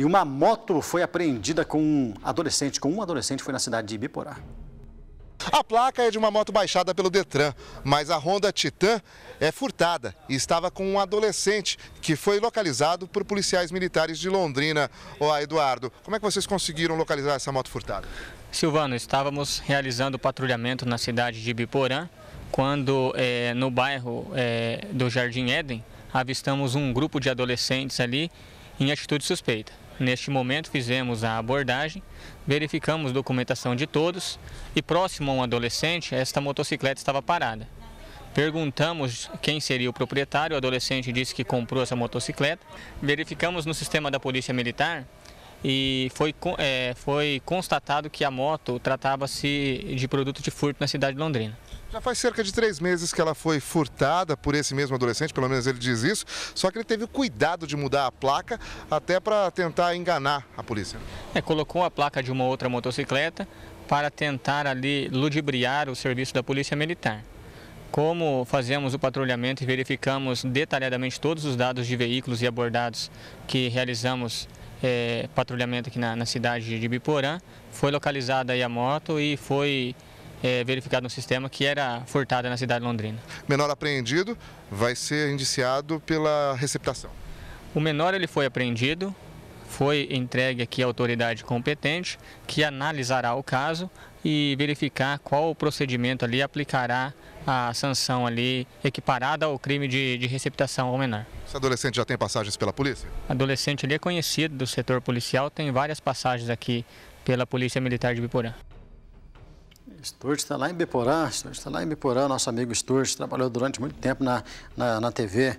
E uma moto foi apreendida com um adolescente, com um adolescente foi na cidade de Ibiporá. A placa é de uma moto baixada pelo Detran, mas a Honda Titan é furtada e estava com um adolescente que foi localizado por policiais militares de Londrina. Olá, Eduardo, como é que vocês conseguiram localizar essa moto furtada? Silvano, estávamos realizando patrulhamento na cidade de Ibiporá quando é, no bairro é, do Jardim Éden avistamos um grupo de adolescentes ali em atitude suspeita. Neste momento fizemos a abordagem, verificamos documentação de todos e próximo a um adolescente, esta motocicleta estava parada. Perguntamos quem seria o proprietário, o adolescente disse que comprou essa motocicleta. Verificamos no sistema da Polícia Militar e foi, é, foi constatado que a moto tratava-se de produto de furto na cidade de Londrina. Já faz cerca de três meses que ela foi furtada por esse mesmo adolescente, pelo menos ele diz isso, só que ele teve o cuidado de mudar a placa até para tentar enganar a polícia. É, colocou a placa de uma outra motocicleta para tentar ali ludibriar o serviço da Polícia Militar. Como fazemos o patrulhamento e verificamos detalhadamente todos os dados de veículos e abordados que realizamos é, patrulhamento aqui na, na, cidade de Biporã, foi localizada a moto e foi é, verificado no sistema que era furtada na cidade de Londrina. Menor apreendido vai ser indiciado pela receptação. O menor ele foi apreendido, foi entregue aqui à autoridade competente, que analisará o caso e verificar qual o procedimento ali aplicará a sanção ali equiparada ao crime de, de receptação ao menor. Esse adolescente já tem passagens pela polícia? Adolescente ali é conhecido do setor policial, tem várias passagens aqui pela Polícia Militar de Biporã. Sturge está lá em Biporã, Sturge está lá em Biporã, nosso amigo Sturge, trabalhou durante muito tempo na, na, na TV.